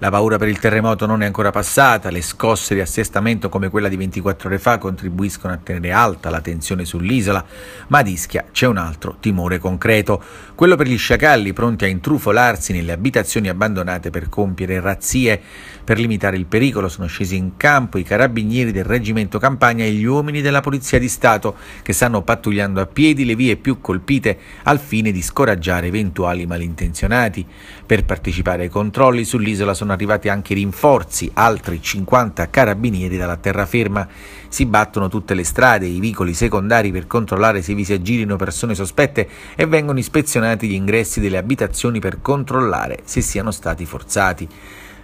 La paura per il terremoto non è ancora passata, le scosse di assestamento come quella di 24 ore fa contribuiscono a tenere alta la tensione sull'isola, ma ad Ischia c'è un altro timore concreto, quello per gli sciacalli pronti a intrufolarsi nelle abitazioni abbandonate per compiere razzie. Per limitare il pericolo sono scesi in campo i carabinieri del reggimento Campania e gli uomini della Polizia di Stato che stanno pattugliando a piedi le vie più colpite al fine di scoraggiare eventuali malintenzionati. Per partecipare ai controlli sull'isola sono sono arrivati anche rinforzi, altri 50 carabinieri dalla terraferma. Si battono tutte le strade, e i vicoli secondari per controllare se vi si aggirino persone sospette e vengono ispezionati gli ingressi delle abitazioni per controllare se siano stati forzati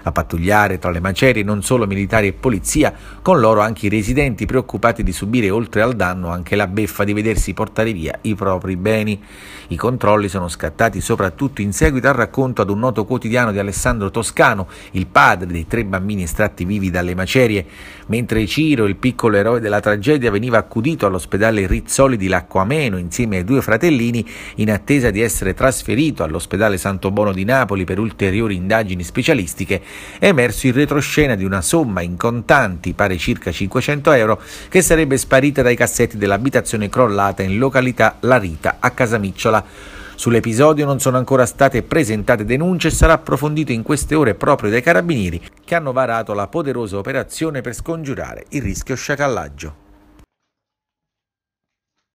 a pattugliare tra le macerie non solo militari e polizia, con loro anche i residenti preoccupati di subire oltre al danno anche la beffa di vedersi portare via i propri beni. I controlli sono scattati soprattutto in seguito al racconto ad un noto quotidiano di Alessandro Toscano, il padre dei tre bambini estratti vivi dalle macerie, mentre Ciro, il piccolo eroe della tragedia, veniva accudito all'ospedale Rizzoli di Lacquameno insieme ai due fratellini in attesa di essere trasferito all'ospedale Santo Bono di Napoli per ulteriori indagini specialistiche è emerso il retroscena di una somma in contanti pari circa 500 euro che sarebbe sparita dai cassetti dell'abitazione crollata in località Larita a Casamicciola. Sull'episodio non sono ancora state presentate denunce e sarà approfondito in queste ore proprio dai carabinieri che hanno varato la poderosa operazione per scongiurare il rischio sciacallaggio.